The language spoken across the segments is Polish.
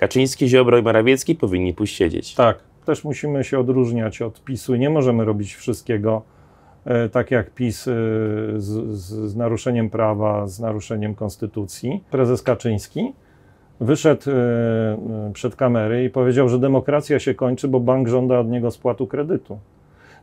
Kaczyński, Ziobro i Morawiecki powinni pójść siedzieć. Tak, też musimy się odróżniać od PiSu. Nie możemy robić wszystkiego e, tak jak PiS e, z, z, naruszeniem prawa, z naruszeniem konstytucji. Prezes Kaczyński wyszedł e, e, przed kamery i powiedział, że demokracja się kończy, bo bank żąda od niego spłatu kredytu.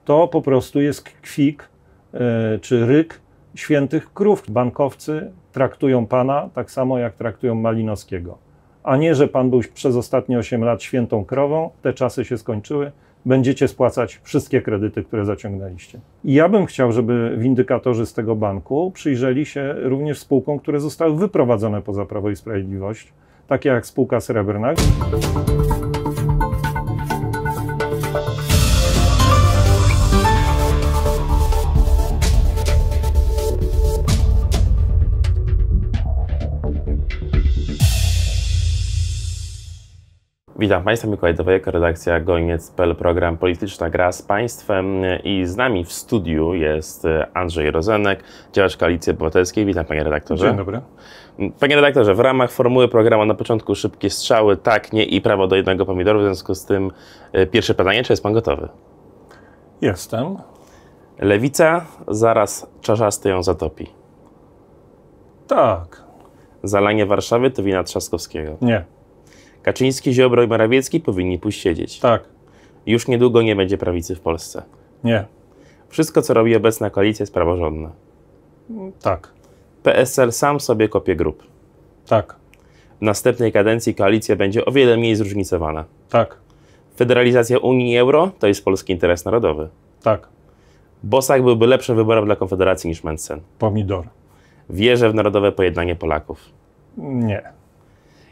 To po prostu jest kwik e, czy ryk świętych krów. Bankowcy traktują pana tak samo, jak traktują Malinowskiego a nie, że pan był przez ostatnie 8 lat świętą krową, te czasy się skończyły, będziecie spłacać wszystkie kredyty, które zaciągnęliście. I ja bym chciał, żeby windykatorzy z tego banku przyjrzeli się również spółkom, które zostały wyprowadzone poza Prawo i Sprawiedliwość, takie jak spółka Srebrna. Witam Państwa, Mikołaj Dowojek, redakcja Gojniec.pl, program Polityczna Gra z Państwem i z nami w studiu jest Andrzej Rozenek, działacz Koalicji Obywatelskiej. Witam Panie Redaktorze. Dzień dobry. Panie redaktorze, w ramach formuły programu na początku szybkie strzały, tak, nie i prawo do jednego pomidoru, w związku z tym e, pierwsze pytanie, czy jest Pan gotowy? Jestem. Lewica zaraz czarzasty ją zatopi. Tak. Zalanie Warszawy to wina Trzaskowskiego. Nie. Kaczyński, Ziobro i Morawiecki powinni pójść siedzieć. Tak. Już niedługo nie będzie prawicy w Polsce. Nie. Wszystko, co robi obecna koalicja, jest praworządne. Mm, tak. PSL sam sobie kopie grup. Tak. W następnej kadencji koalicja będzie o wiele mniej zróżnicowana. Tak. Federalizacja Unii i euro to jest polski interes narodowy. Tak. Bosak byłby lepszym wyborem dla Konfederacji niż Mencen. Pomidor. Wierzę w narodowe pojednanie Polaków. Nie.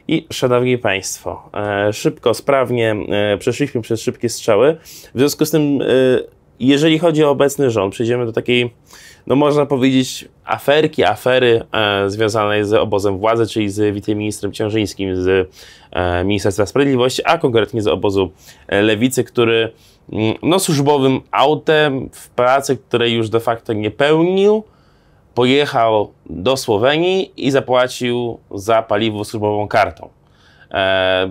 I szanowni Państwo, e, szybko, sprawnie e, przeszliśmy przez szybkie strzały. W związku z tym, e, jeżeli chodzi o obecny rząd, przejdziemy do takiej, no można powiedzieć, aferki, afery związanej z obozem władzy, czyli z wiceministrem Ciążyńskim z Ministerstwa Sprawiedliwości, a konkretnie z obozu lewicy, który mm, no, służbowym autem w pracy, której już de facto nie pełnił, pojechał do Słowenii i zapłacił za paliwo służbową kartą. E,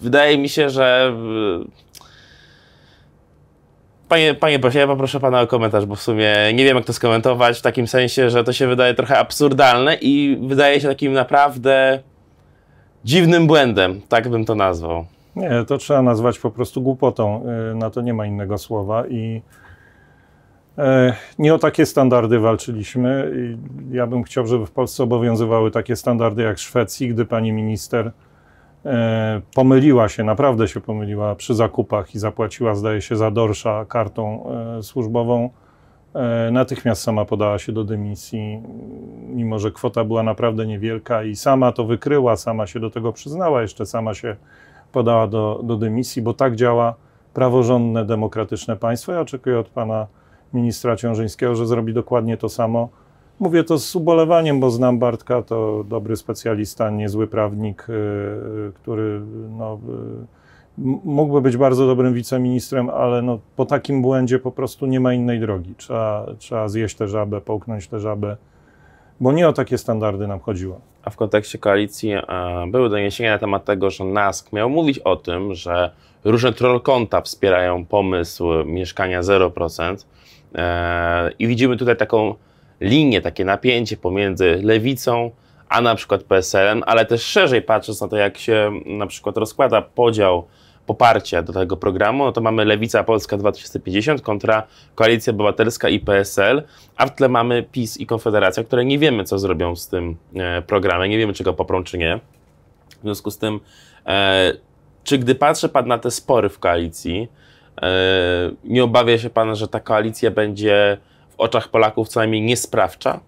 wydaje mi się, że. E, panie, panie pośle, ja poproszę pana o komentarz, bo w sumie nie wiem, jak to skomentować, w takim sensie, że to się wydaje trochę absurdalne i wydaje się takim naprawdę dziwnym błędem, tak bym to nazwał. Nie, to trzeba nazwać po prostu głupotą. Y, na to nie ma innego słowa i. E, nie o takie standardy walczyliśmy. Ja bym chciał, żeby w Polsce obowiązywały takie standardy jak w Szwecji, gdy pani minister e, pomyliła się, naprawdę się pomyliła przy zakupach i zapłaciła, zdaje się, za dorsza kartą e, służbową. Natychmiast sama podała się do dymisji, mimo że kwota była naprawdę niewielka i sama to wykryła, sama się do tego przyznała, jeszcze sama się podała do, do dymisji, bo tak działa praworządne, demokratyczne państwo. Ja oczekuję od pana ministra Ciążyńskiego, że zrobi dokładnie to samo. Mówię to z ubolewaniem, bo znam Bartka, to dobry specjalista, niezły prawnik, y, y, który no, y, mógłby być bardzo dobrym wiceministrem, ale no, po takim błędzie po prostu nie ma innej drogi. Trzeba, trzeba zjeść tę żabę, połknąć tę żabę, bo nie o takie standardy nam chodziło. A w kontekście koalicji e, były doniesienia na temat tego, że NASK miał mówić o tym, że różne trollkonta wspierają pomysł mieszkania 0%. E, I widzimy tutaj taką linię, takie napięcie pomiędzy lewicą a na przykład PSL-em, ale też szerzej patrząc na to, jak się na przykład rozkłada podział poparcia do tego programu, no to mamy Lewica Polska 2050 kontra Koalicja Obywatelska i PSL, a w tle mamy PiS i Konfederacja, które nie wiemy, co zrobią z tym e, programem, nie wiemy, czy go poprą, czy nie. W związku z tym, e, czy gdy patrzę pan na te spory w koalicji, E, nie obawia się Pan, że ta koalicja będzie w oczach Polaków co najmniej niesprawcza?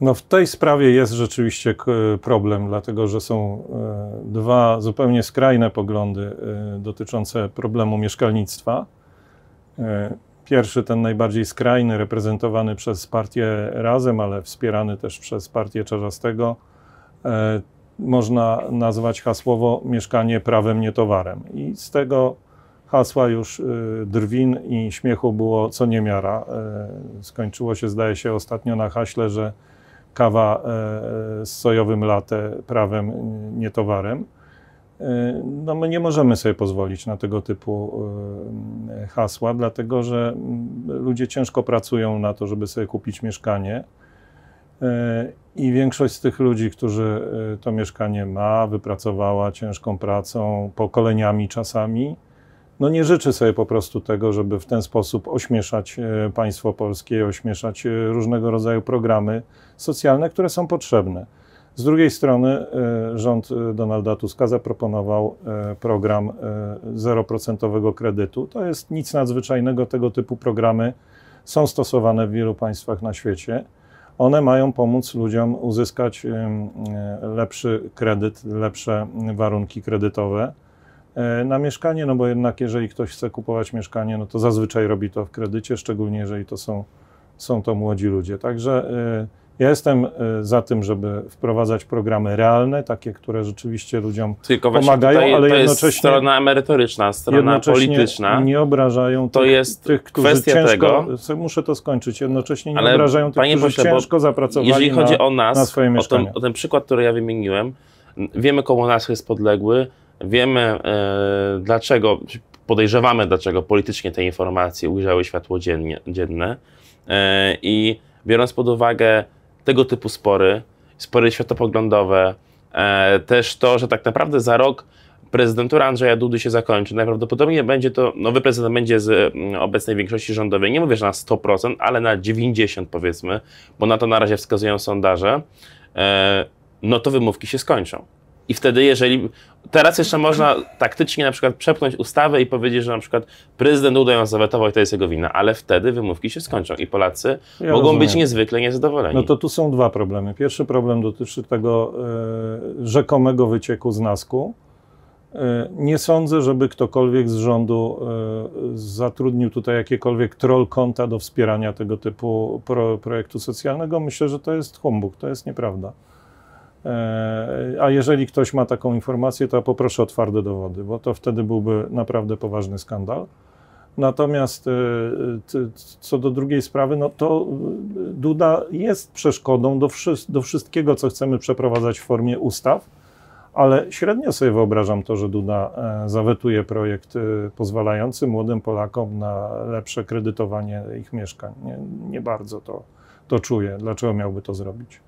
No w tej sprawie jest rzeczywiście e, problem, dlatego że są e, dwa zupełnie skrajne poglądy dotyczące problemu mieszkalnictwa. Pierwszy, ten najbardziej skrajny, reprezentowany przez partię Razem, ale wspierany też przez partię Czarzastego, można nazwać hasłowo mieszkanie prawem, nie towarem. I z tego hasła już y, drwin i śmiechu było co niemiara. Y, skończyło się, zdaje się, ostatnio na haśle, że kawa e, z sojowym latem prawem, y, nie towarem. No my nie możemy sobie pozwolić na tego typu hasła, dlatego że mm, ludzie ciężko pracują na to, żeby sobie kupić mieszkanie. I większość z tych ludzi, którzy to mieszkanie ma, wypracowała ciężką pracą, pokoleniami czasami, no nie życzy sobie po prostu tego, żeby w ten sposób ośmieszać e, państwo polskie, ośmieszać e, różnego rodzaju programy socjalne, które są potrzebne. Z drugiej strony e, rząd Donalda Tuska zaproponował program 0% kredytu. To jest nic nadzwyczajnego, tego typu programy są stosowane w wielu państwach na świecie. One mają pomóc ludziom uzyskać lepszy kredyt, lepsze warunki kredytowe. E, na mieszkanie, no bo jednak jeżeli ktoś chce kupować mieszkanie, no to zazwyczaj robi to w kredycie, szczególnie jeżeli to są, są to młodzi ludzie. Także e, ja jestem e, za tym, żeby wprowadzać programy realne, takie, które rzeczywiście ludziom Tylko pomagają, tutaj, ale to jednocześnie. Jest strona emerytoryczna, strona polityczna. Nie obrażają to tych, jest tych, którzy kwestia ciężko, tego. Muszę to skończyć. Jednocześnie nie ale obrażają tych, którzy pośle, ciężko zapracowali jeżeli chodzi na, o nas, na swoje mieszkanie. O ten, o ten przykład, który ja wymieniłem, wiemy, komu nas jest podległy Wiemy, e, dlaczego, podejrzewamy, dlaczego politycznie te informacje ujrzały światło dziennie, dzienne. E, I biorąc pod uwagę tego typu spory, spory światopoglądowe, e, też to, że tak naprawdę za rok prezydentura Andrzeja Dudy się zakończy. Najprawdopodobniej będzie to, nowy prezydent będzie z mm, obecnej większości rządowej, nie mówię, że na 100%, ale na 90% powiedzmy, bo na to na razie wskazują sondaże, no to wymówki się skończą. I wtedy, jeżeli. Teraz jeszcze można taktycznie na przykład przepchnąć ustawę i powiedzieć, że na przykład prezydent Uda ją zawetował i to jest jego wina, ale wtedy wymówki się skończą i Polacy ja mogą rozumiem. być niezwykle niezadowoleni. No to tu są dwa problemy. Pierwszy problem dotyczy tego y, rzekomego wycieku z Nasku. Y, nie sądzę, żeby ktokolwiek z rządu y, zatrudnił tutaj jakiekolwiek troll konta do wspierania tego typu pro, projektu socjalnego. Myślę, że to jest humbug, to jest nieprawda. E, a jeżeli ktoś ma taką informację, to ja poproszę o twarde dowody, bo to wtedy byłby naprawdę poważny skandal. Natomiast e, co do drugiej sprawy, no to e, Duda jest przeszkodą do, do wszystkiego, co chcemy przeprowadzać w formie ustaw, ale średnio sobie wyobrażam to, że Duda zawetuje projekt pozwalający młodym Polakom na lepsze kredytowanie ich mieszkań. Nie, nie bardzo to, to czuję. Dlaczego miałby to zrobić?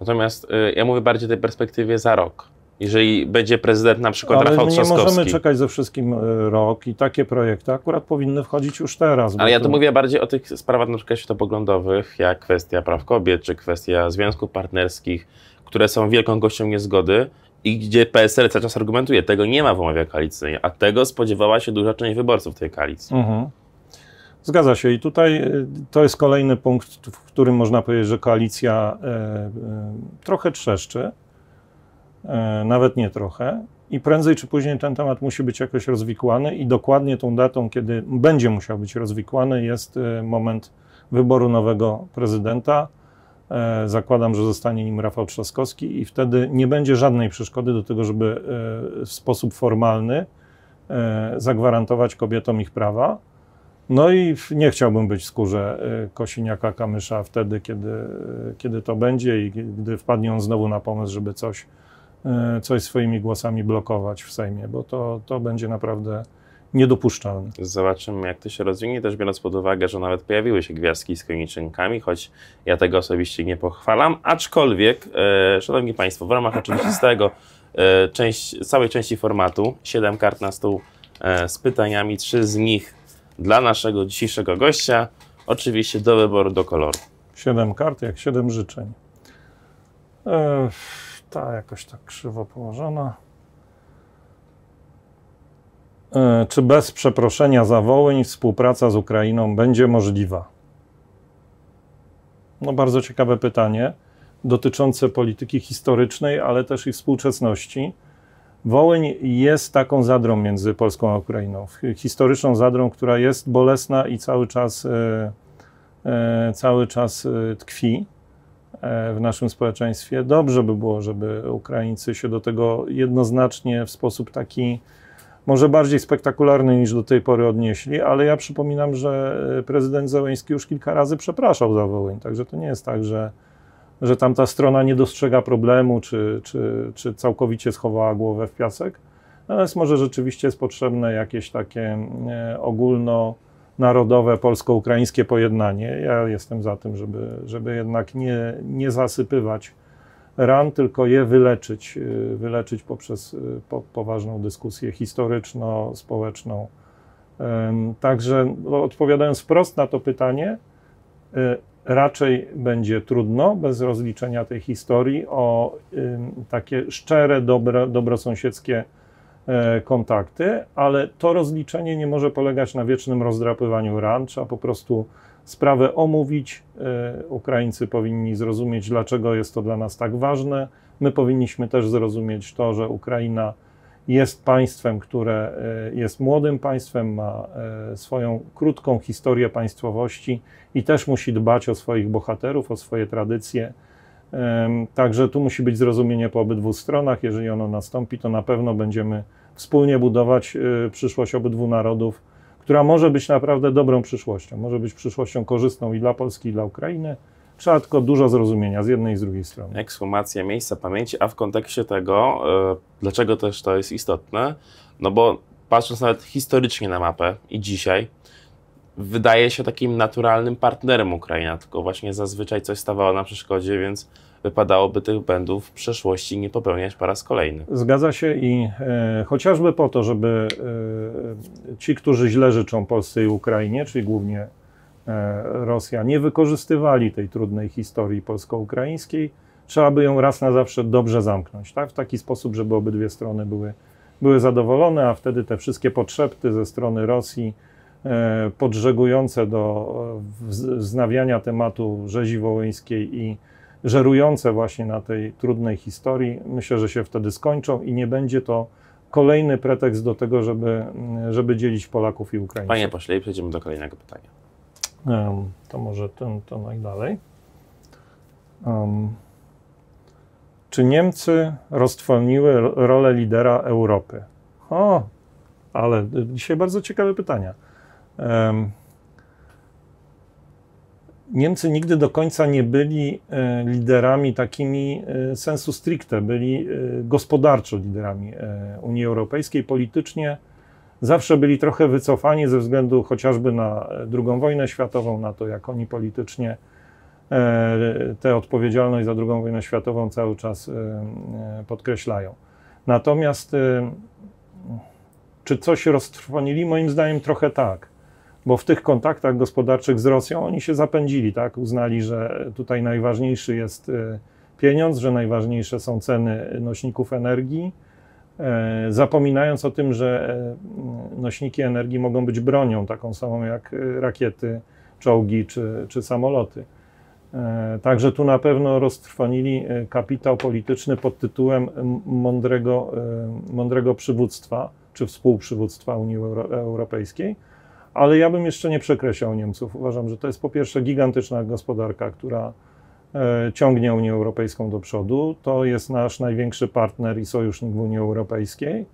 Natomiast y, ja mówię bardziej o tej perspektywie za rok. Jeżeli będzie prezydent na przykład Ale Rafał my nie możemy czekać ze wszystkim y, rok i takie projekty akurat powinny wchodzić już teraz. Ale ja tu mówię bardziej o tych sprawach na przykład światopoglądowych, jak kwestia praw kobiet, czy kwestia związków partnerskich, które są wielką gością niezgody i gdzie PSL cały czas argumentuje, tego nie ma w umowie koalicyjnej, a tego spodziewała się duża część wyborców tej koalicji. Mhm. Zgadza się i tutaj e, to jest kolejny punkt, w którym można powiedzieć, że koalicja e, e, trochę trzeszczy, nawet nie trochę. I prędzej czy później ten temat musi być jakoś rozwikłany, i dokładnie tą datą, kiedy będzie musiał być rozwikłany, jest moment wyboru nowego prezydenta. Zakładam, że zostanie nim Rafał Trzaskowski, i wtedy nie będzie żadnej przeszkody do tego, żeby w sposób formalny zagwarantować kobietom ich prawa. No i nie chciałbym być w skórze y, Kosiniaka Kamysza wtedy, kiedy, y, kiedy to będzie i gdy wpadnie on znowu na pomysł, żeby coś, y, coś swoimi głosami blokować w Sejmie, bo to, to będzie naprawdę niedopuszczalne. Zobaczymy, jak to się rozwinie, też biorąc pod uwagę, że nawet pojawiły się gwiazdki z koniczynkami, choć ja tego osobiście nie pochwalam, aczkolwiek, e, szanowni państwo, w ramach oczywiście tego e, część, całej części formatu, 7 kart na stół e, z pytaniami, trzy z nich dla naszego dzisiejszego gościa. Oczywiście do wyboru, do koloru. Siedem kart, jak siedem życzeń. E, ta jakoś tak krzywo położona. E, czy bez przeproszenia za Wołyń współpraca z Ukrainą będzie możliwa? No bardzo ciekawe pytanie dotyczące polityki historycznej, ale też i współczesności. Wołyń jest taką zadrą między Polską a Ukrainą, historyczną zadrą, która jest bolesna i cały czas, e, e, cały czas e, tkwi w naszym społeczeństwie. Dobrze by było, żeby Ukraińcy się do tego jednoznacznie w sposób taki może bardziej spektakularny niż do tej pory odnieśli, ale ja przypominam, że prezydent Zełęński już kilka razy przepraszał za Wołyń, także to nie jest tak, że że tamta strona nie dostrzega problemu, czy, czy, czy całkowicie schowała głowę w piasek. Natomiast może rzeczywiście jest potrzebne jakieś takie e, ogólnonarodowe polsko-ukraińskie pojednanie. Ja jestem za tym, żeby, żeby jednak nie, nie zasypywać ran, tylko je wyleczyć, e, wyleczyć poprzez e, poważną dyskusję historyczno-społeczną. Także no, odpowiadając wprost na to pytanie, raczej będzie trudno bez rozliczenia tej historii o takie szczere, dobre, dobrosąsiedzkie e, kontakty, ale to rozliczenie nie może polegać na wiecznym rozdrapywaniu ran. Trzeba po prostu sprawę omówić. E, Ukraińcy powinni zrozumieć, dlaczego jest to dla nas tak ważne. My powinniśmy też zrozumieć to, że Ukraina jest państwem, które e, jest młodym państwem, ma e, swoją krótką historię państwowości i też musi dbać o swoich bohaterów, o swoje tradycje. Także tu musi być zrozumienie po obydwu stronach. Jeżeli ono nastąpi, to na pewno będziemy wspólnie budować e, przyszłość obydwu narodów, która może być naprawdę dobrą przyszłością. Może być przyszłością korzystną i dla Polski, i dla Ukrainy. Trzeba tylko dużo zrozumienia z jednej i z drugiej strony. Ekshumacja miejsca pamięci, a w kontekście tego, e, dlaczego też to jest istotne, no bo patrząc nawet historycznie na mapę i dzisiaj, wydaje się takim naturalnym partnerem Ukraina, tylko właśnie zazwyczaj coś stawało na przeszkodzie, więc wypadałoby tych błędów w przeszłości nie popełniać po raz kolejny. Zgadza się i e, chociażby po to, żeby e, ci, którzy źle życzą Polsce i Ukrainie, czyli głównie E, Rosja nie wykorzystywali tej trudnej historii polsko-ukraińskiej. Trzeba by ją raz na zawsze dobrze zamknąć, tak? w taki sposób, żeby obydwie strony były, były zadowolone, a wtedy te wszystkie potrzeby ze strony Rosji e, podżegujące do wznawiania tematu rzezi wołyńskiej i żerujące właśnie na tej trudnej historii, myślę, że się wtedy skończą i nie będzie to kolejny pretekst do tego, żeby, żeby dzielić Polaków i Ukraińców. Panie pośle, przejdziemy do kolejnego pytania. Um, to może ten, to najdalej. Um, czy Niemcy roztwoniły rolę lidera Europy? O, ale y, dzisiaj bardzo ciekawe pytania. Um, Niemcy nigdy do końca nie byli y, liderami takimi y, sensu stricte, byli gospodarczo liderami Unii Europejskiej, politycznie zawsze byli trochę wycofani ze względu chociażby na II e, wojnę światową, na to, jak oni politycznie e, tę odpowiedzialność za II wojnę światową cały czas e, podkreślają. Natomiast czy coś roztrwonili? Moim zdaniem trochę tak, bo w tych kontaktach gospodarczych z Rosją oni się zapędzili, tak? Uznali, że tutaj najważniejszy jest pieniądz, że najważniejsze są ceny nośników energii E, zapominając o tym, że e, nośniki energii mogą być bronią, taką samą jak e, rakiety, czołgi czy, czy samoloty. Także tu na pewno roztrwonili kapitał polityczny pod tytułem mądrego, mądrego przywództwa czy współprzywództwa Unii Europejskiej. Ale ja bym jeszcze nie przekreślał Niemców. Uważam, że to jest po pierwsze gigantyczna gospodarka, która E, ciągnie Unię Europejską do przodu. To jest nasz największy partner i sojusznik w Unii Europejskiej.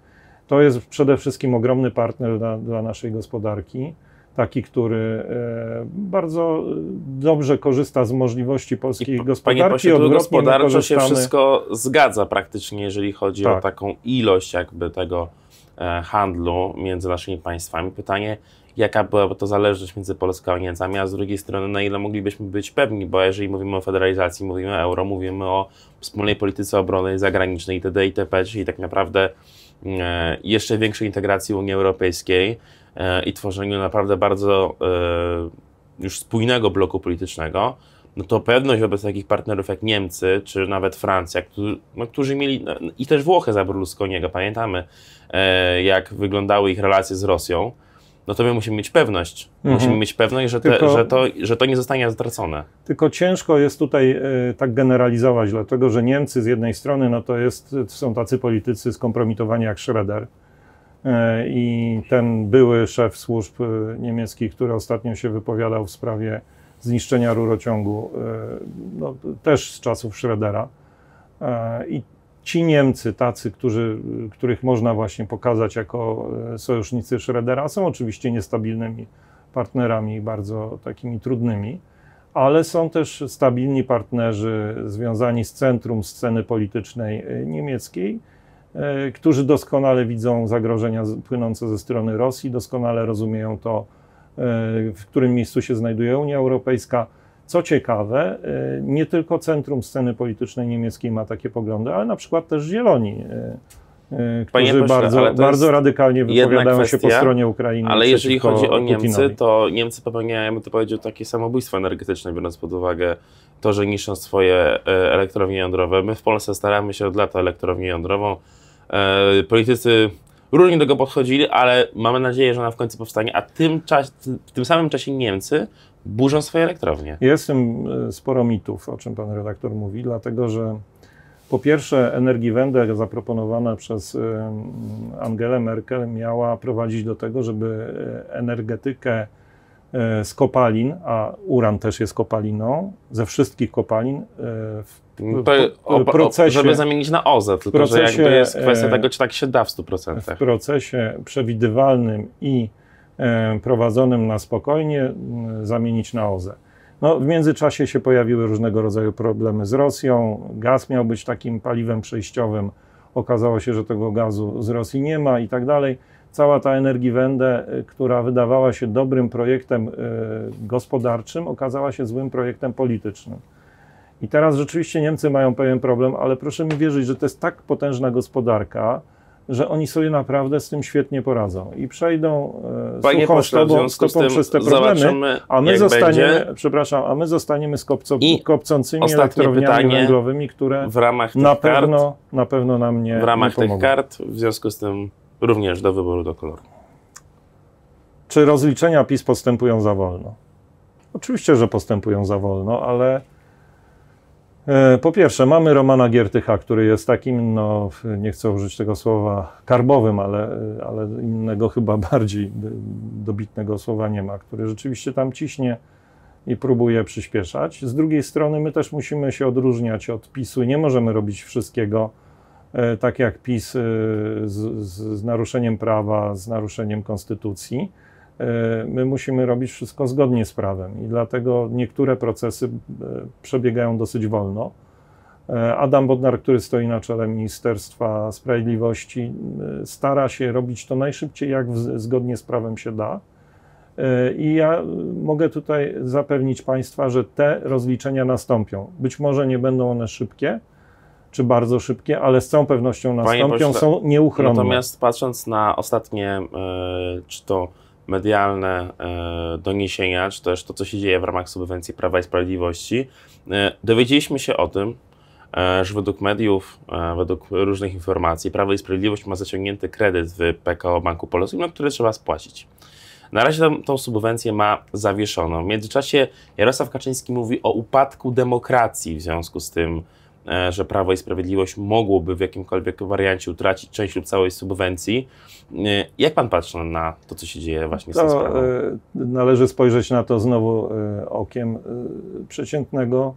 To jest przede wszystkim ogromny partner dla, dla naszej gospodarki, taki, który e, bardzo dobrze korzysta z możliwości polskiej I, gospodarki. Panie pośle, tu gospodarczo się wszystko zgadza praktycznie, jeżeli chodzi tak. o taką ilość jakby tego E, handlu między naszymi państwami. Pytanie, jaka byłaby to zależność między Polską a Niemcami, a z drugiej strony, na ile moglibyśmy być pewni, bo jeżeli mówimy o federalizacji, mówimy o euro, mówimy o wspólnej polityce obrony zagranicznej itd., itp., czyli tak naprawdę mm, e, jeszcze większej integracji Unii Europejskiej e, i tworzeniu naprawdę bardzo już spójnego bloku politycznego, no to pewność wobec takich partnerów jak Niemcy, czy nawet Francja, którzy, no, którzy mieli, no, i też Włochy za Berlusconiego, pamiętamy, e, jak wyglądały ich relacje z Rosją, no to my musimy mieć pewność. Mhm. Musimy mieć pewność, że, te, tylko, że, to, że to nie zostanie zatracone. Tylko ciężko jest tutaj e, tak generalizować, dlatego że Niemcy z jednej strony, no to jest, są tacy politycy skompromitowani jak Schroeder, e, i ten były szef służb e, niemieckich, który ostatnio się wypowiadał w sprawie zniszczenia rurociągu, e, no, też z czasów Schroedera. E, I ci Niemcy, tacy, którzy, których można właśnie pokazać jako e, sojusznicy Schroedera, są oczywiście niestabilnymi partnerami, bardzo takimi trudnymi, ale są też stabilni partnerzy związani z centrum sceny politycznej niemieckiej, którzy doskonale widzą zagrożenia płynące ze strony Rosji, doskonale rozumieją to, E, w którym miejscu się znajduje Unia Europejska. Co ciekawe, e, nie tylko centrum sceny politycznej niemieckiej ma takie poglądy, ale na przykład też Zieloni, e, którzy pośle, bardzo, bardzo radykalnie wypowiadają kwestia, się po stronie Ukrainy. Ale jeżeli chodzi o Niemcy, to Niemcy popełniają, ja bym to powiedział, takie samobójstwo energetyczne, biorąc pod uwagę to, że niszczą swoje elektrownie jądrowe. My w Polsce staramy się od lata elektrownię jądrową. Politycy Różnie do tego podchodzili, ale mamy nadzieję, że ona w końcu powstanie, a tym czas, w tym samym czasie Niemcy burzą swoje elektrownie. Jest tym e, sporo mitów, o czym pan redaktor mówi, dlatego że po pierwsze Energiewende zaproponowana przez e, Angelę Merkel miała prowadzić do tego, żeby e, energetykę z kopalin, a uran też jest kopaliną, ze wszystkich kopalin w o, procesie, żeby zamienić na OZE, tylko procesie, że jakby jest kwestia e, tego, czy tak się da w 100%. W procesie przewidywalnym i e, prowadzonym na spokojnie zamienić na OZE. No, w międzyczasie się pojawiły różnego rodzaju problemy z Rosją. Gaz miał być takim paliwem przejściowym. Okazało się, że tego gazu z Rosji nie ma i tak dalej. Cała ta Energiewende, e, która wydawała się dobrym projektem gospodarczym, okazała się złym projektem politycznym. I teraz rzeczywiście Niemcy mają pewien problem, ale proszę mi wierzyć, że to jest tak potężna gospodarka, że oni sobie naprawdę z tym świetnie poradzą i przejdą e, Panie suchą stopą przez te problemy, a my zostaniemy, będzie. przepraszam, a my zostaniemy z kopco, I kopcącymi elektrowniami węglowymi, które w ramach na pewno, kart, na pewno nam nie W ramach nie tych kart, w związku z tym również do wyboru do koloru. Czy rozliczenia PiS postępują za wolno? Oczywiście, że postępują za wolno, ale E, po pierwsze, mamy Romana Giertycha, który jest takim, no nie chcę użyć tego słowa karbowym, ale, ale innego chyba bardziej dobitnego słowa nie ma, który rzeczywiście tam ciśnie i próbuje przyspieszać. Z drugiej strony, my też musimy się odróżniać od PiSu. Nie możemy robić wszystkiego e, tak jak PiS e, z, z naruszeniem prawa, z naruszeniem konstytucji. E, my musimy robić wszystko zgodnie z prawem i dlatego niektóre procesy e, przebiegają dosyć wolno. E, Adam Bodnar, który stoi na czele Ministerstwa Sprawiedliwości, stara się robić to najszybciej, jak zgodnie z prawem się da. I ja mogę tutaj zapewnić Państwa, że te rozliczenia nastąpią. Być może nie będą one szybkie, czy bardzo szybkie, ale z całą pewnością nastąpią, pośle, są nieuchronne. Natomiast patrząc na ostatnie, czy to medialne e, doniesienia, czy też to, co się dzieje w ramach subwencji Prawa i Sprawiedliwości, e, dowiedzieliśmy się o tym, e, że według mediów, według różnych informacji, Prawo i Sprawiedliwość ma zaciągnięty kredyt w PKO Banku Polskim, na który trzeba spłacić. Na razie tą, tą subwencję ma zawieszoną. W międzyczasie Jarosław Kaczyński mówi o upadku demokracji w związku z tym, E, że Prawo i Sprawiedliwość mogłoby w jakimkolwiek wariancie utracić część lub całej subwencji. E, jak pan patrzy na to, co się dzieje właśnie z tą sprawą? E, należy spojrzeć na to znowu okiem przeciętnego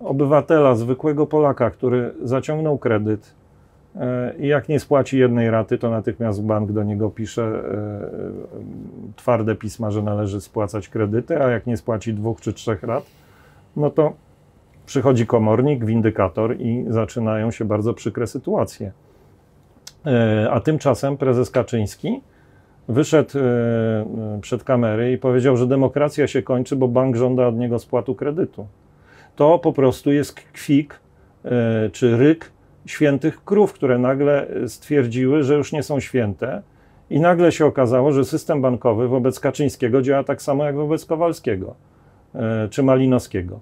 obywatela, zwykłego Polaka, który zaciągnął kredyt i jak nie spłaci jednej raty, to natychmiast bank do niego pisze twarde pisma, że należy spłacać kredyty, a jak nie spłaci dwóch czy trzech rat, no to Przychodzi komornik, windykator i zaczynają się bardzo przykre sytuacje. E, a tymczasem prezes Kaczyński wyszedł e, e, przed kamery i powiedział, że demokracja się kończy, bo bank żąda od niego spłatu kredytu. To po prostu jest kwik czy ryk świętych krów, które nagle stwierdziły, że już nie są święte. I nagle się okazało, że system bankowy wobec Kaczyńskiego działa tak samo jak wobec Kowalskiego czy Malinowskiego.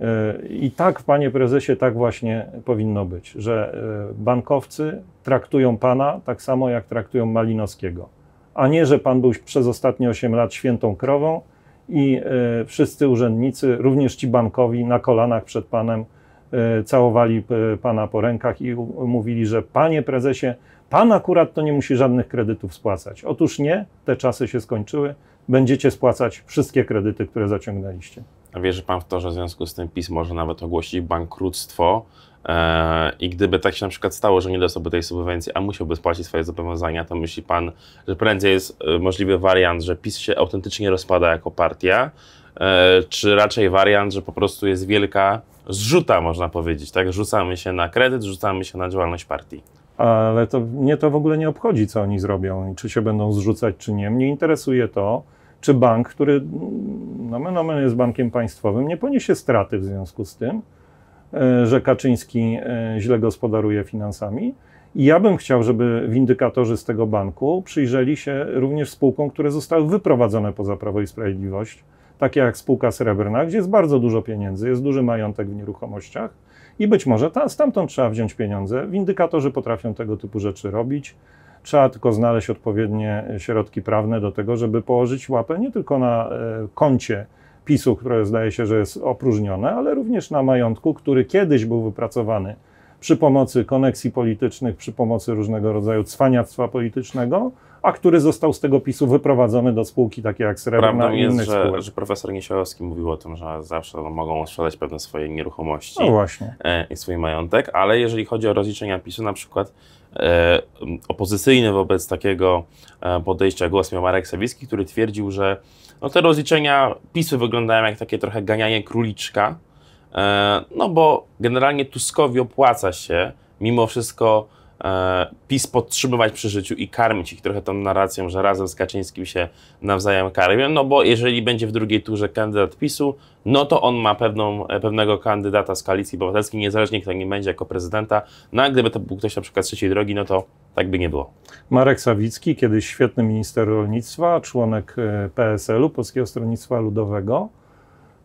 E, I tak, panie prezesie, tak właśnie powinno być, że e, bankowcy traktują pana tak samo jak traktują Malinowskiego, a nie, że pan był przez ostatnie 8 lat świętą krową i e, wszyscy urzędnicy, również ci bankowi, na kolanach przed panem całowali pana po rękach i mówili, że panie prezesie, pan akurat to nie musi żadnych kredytów spłacać. Otóż nie, te czasy się skończyły, będziecie spłacać wszystkie kredyty, które zaciągnęliście. Wierzy Pan w to, że w związku z tym PiS może nawet ogłosić bankructwo e, i gdyby tak się na przykład stało, że nie dostałby tej subwencji, a musiałby spłacić swoje zobowiązania, to myśli Pan, że prędzej jest e, możliwy wariant, że PiS się autentycznie rozpada jako partia, e, czy raczej wariant, że po prostu jest wielka zrzuta, można powiedzieć, tak? Rzucamy się na kredyt, rzucamy się na działalność partii. Ale to mnie to w ogóle nie obchodzi, co oni zrobią i czy się będą zrzucać, czy nie. Mnie interesuje to, czy bank, który mm, na omen jest bankiem państwowym, nie poniesie straty w związku z tym, e, że Kaczyński e, źle gospodaruje finansami. I ja bym chciał, żeby windykatorzy z tego banku przyjrzeli się również spółkom, które zostały wyprowadzone poza Prawo i Sprawiedliwość, takie jak spółka srebrna, gdzie jest bardzo dużo pieniędzy, jest duży majątek w nieruchomościach i być może tam, stamtąd trzeba wziąć pieniądze. Windykatorzy potrafią tego typu rzeczy robić. Trzeba tylko znaleźć odpowiednie środki prawne do tego, żeby położyć łapę nie tylko na e, koncie PiSu, które zdaje się, że jest opróżnione, ale również na majątku, który kiedyś był wypracowany przy pomocy koneksji politycznych, przy pomocy różnego rodzaju cwaniactwa politycznego, a który został z tego PiSu wyprowadzony do spółki takie jak Srebrna Prawdą i innych jest, że, że profesor Niesiołowski mówił o tym, że zawsze mogą sprzedać pewne swoje nieruchomości no e, i swój majątek, ale jeżeli chodzi o rozliczenia PiSu, na przykład E, opozycyjny wobec takiego e, podejścia głos miał Marek Sawicki, który twierdził, że no, te rozliczenia PiSu wyglądają jak takie trochę ganianie króliczka, e, no bo generalnie Tuskowi opłaca się mimo wszystko E, PiS podtrzymywać przy życiu i karmić ich trochę tą narracją, że razem z Kaczyńskim się nawzajem karmią, no bo jeżeli będzie w drugiej turze kandydat PiSu, no to on ma pewną, e, pewnego kandydata z Koalicji Obywatelskiej, niezależnie kto nie będzie jako prezydenta, no a gdyby to był ktoś na przykład trzeciej drogi, no to tak by nie było. Marek Sawicki, kiedyś świetny minister rolnictwa, członek e, PSL-u, Polskiego Stronnictwa Ludowego,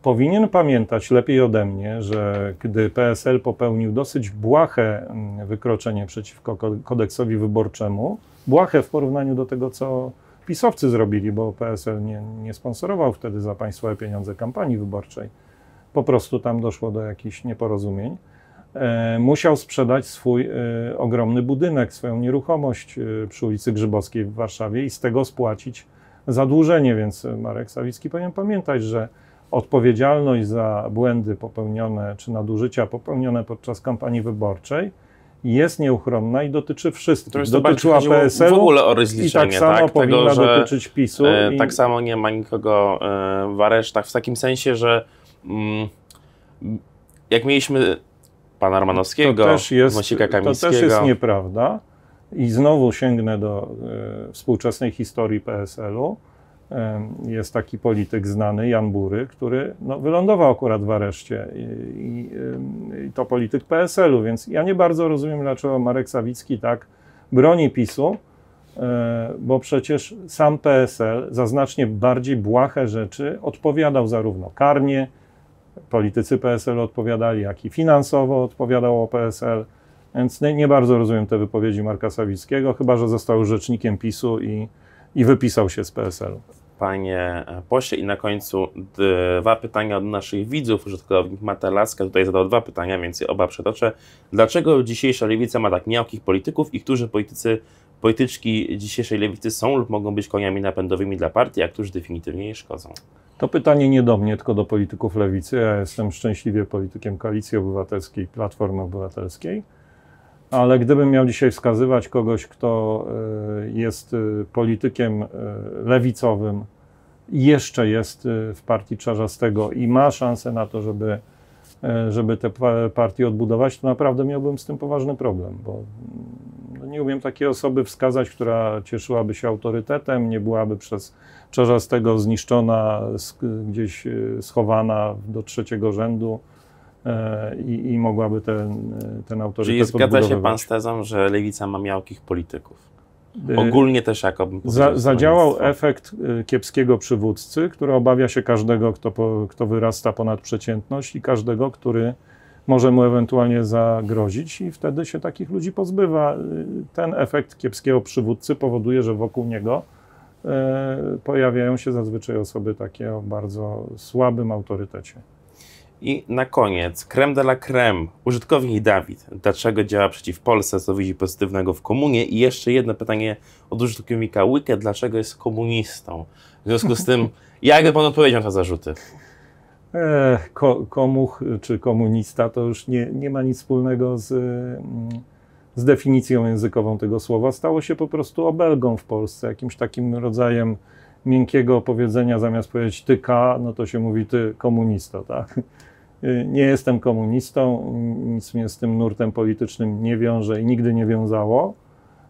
powinien pamiętać lepiej ode mnie, że gdy PSL popełnił dosyć błahe mm, wykroczenie przeciwko kodeksowi wyborczemu, błahe w porównaniu do tego, co pisowcy zrobili, bo PSL nie, nie sponsorował wtedy za państwowe pieniądze kampanii wyborczej, po prostu tam doszło do jakichś nieporozumień. E, musiał sprzedać swój e, ogromny budynek, swoją nieruchomość e, przy ulicy Grzybowskiej w Warszawie i z tego spłacić zadłużenie, więc Marek Sawicki powinien pamiętać, że odpowiedzialność za błędy popełnione czy nadużycia popełnione podczas kampanii wyborczej jest nieuchronna i dotyczy wszystkich. To Dotyczyła PSL w ogóle o rozliczenie, i tak, tak? samo tak? powinna Tego, że, dotyczyć PiSu. E, i... Tak samo nie ma nikogo e, w aresztach, w takim sensie, że mm, jak mieliśmy pana Romanowskiego, to też jest, Kamińskiego... To też jest nieprawda i znowu sięgnę do e, współczesnej historii PSL-u jest taki polityk znany, Jan Bury, który no, wylądował akurat w areszcie i, i, i to polityk PSL-u, więc ja nie bardzo rozumiem, dlaczego Marek Sawicki tak broni PiSu, e, bo przecież sam PSL za znacznie bardziej błahe rzeczy odpowiadał zarówno karnie, politycy PSL odpowiadali, jak i finansowo odpowiadało PSL, więc nie, nie bardzo rozumiem te wypowiedzi Marka Sawickiego, chyba że został rzecznikiem PiSu i, i wypisał się z PSL-u panie e, pośle. I na końcu dwa pytania od naszych widzów. Użytkownik Matalaska tutaj zadał dwa pytania, więc je oba przetoczę. Dlaczego dzisiejsza lewica ma tak miałkich polityków i którzy politycy, polityczki dzisiejszej lewicy są lub mogą być koniami napędowymi dla partii, a którzy definitywnie jej szkodzą? To pytanie nie do mnie, tylko do polityków lewicy. Ja jestem szczęśliwie politykiem Koalicji Obywatelskiej, Platformy Obywatelskiej ale gdybym miał dzisiaj wskazywać kogoś, kto e, jest e, politykiem e, lewicowym, jeszcze jest w partii Czarzastego i ma szansę na to, żeby, żeby tę partię odbudować, to naprawdę miałbym z tym poważny problem, bo mm, no, nie umiem takiej osoby wskazać, która cieszyłaby się autorytetem, nie byłaby przez Czarzastego zniszczona, gdzieś schowana do trzeciego rzędu E, i, i mogłaby ten, e, ten autorytet Czyli zgadza się pan z tezą, że lewica ma miałkich polityków? E, Ogólnie też jako. za, Zadziałał efekt kiepskiego przywódcy, który obawia się każdego, kto, po, kto wyrasta ponad przeciętność i każdego, który może mu ewentualnie zagrozić i wtedy się takich ludzi pozbywa. Ten efekt kiepskiego przywódcy powoduje, że wokół niego pojawiają się zazwyczaj osoby takie o bardzo słabym autorytecie. I na koniec, creme de la creme, użytkownik Dawid. Dlaczego działa przeciw Polsce, co widzi pozytywnego w komunie? I jeszcze jedno pytanie od użytkownika Wicked, dlaczego jest komunistą? W związku z tym, jakby Pan odpowiedział na te zarzuty? E, ko komuch czy komunista to już nie, nie ma nic wspólnego z, mm, z definicją językową tego słowa. Stało się po prostu obelgą w Polsce, jakimś takim rodzajem miękkiego powiedzenia, zamiast powiedzieć ty k, no to się mówi ty komunista, tak? Nie jestem komunistą, nic mnie z tym nurtem politycznym nie wiąże i nigdy nie wiązało.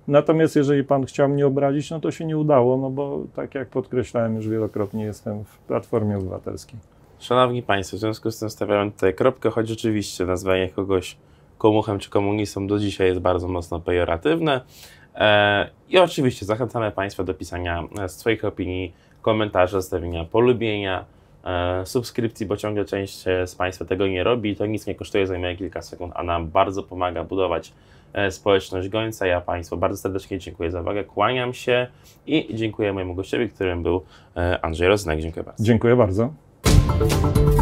Natomiast jeżeli pan chciał mnie obrazić, no to się nie udało, no bo tak jak podkreślałem już wielokrotnie, jestem w Platformie Obywatelskiej. Szanowni Państwo, w związku z tym stawiam tutaj kropkę, choć rzeczywiście nazwanie kogoś komuchem czy komunistą do dzisiaj jest bardzo mocno pejoratywne. E, I oczywiście zachęcamy Państwa do pisania e, swoich opinii, komentarzy, zostawienia polubienia, E, subskrypcji, bo ciągle część z Państwa tego nie robi. To nic nie kosztuje, zajmuje kilka sekund, a nam bardzo pomaga budować e, społeczność Gońca. Ja Państwu bardzo serdecznie dziękuję za uwagę, kłaniam się i dziękuję mojemu gościowi, którym był e, Andrzej Roznek. Dziękuję bardzo. Dziękuję bardzo.